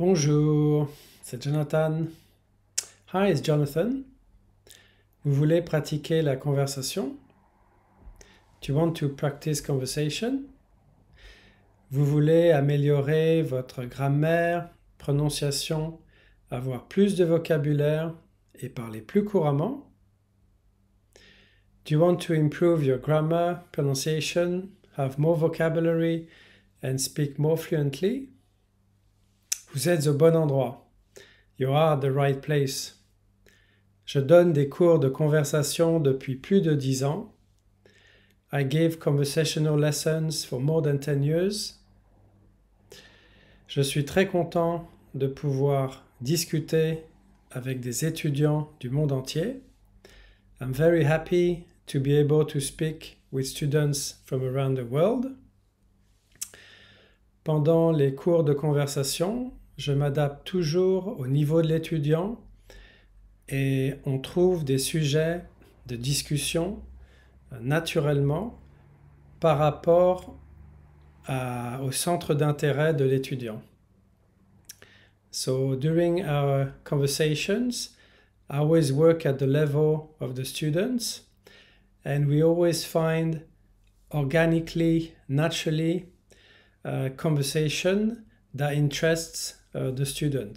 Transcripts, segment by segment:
Bonjour, c'est Jonathan. Hi, it's Jonathan. Vous voulez pratiquer la conversation? Do you want to practice conversation? Vous voulez améliorer votre grammaire, prononciation, avoir plus de vocabulaire et parler plus couramment? Do you want to improve your grammar, pronunciation, have more vocabulary and speak more fluently? Vous êtes au bon endroit. You are the right place. Je donne des cours de conversation depuis plus de dix ans. I give conversational lessons for more than 10 years. Je suis très content de pouvoir discuter avec des étudiants du monde entier. I'm very happy to be able to speak with students from around the world. Pendant les cours de conversation, je m'adapte toujours au niveau de l'étudiant et on trouve des sujets de discussion euh, naturellement par rapport au centre d'intérêt de l'étudiant. So during our conversations, I always work at the level of the students and we always find organically, naturally, uh, conversation that interests euh, de student.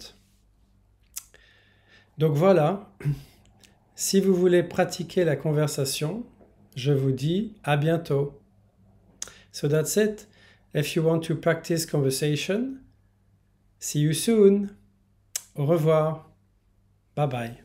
Donc voilà, si vous voulez pratiquer la conversation, je vous dis à bientôt. So that's it. If you want to practice conversation, see you soon. Au revoir. Bye bye.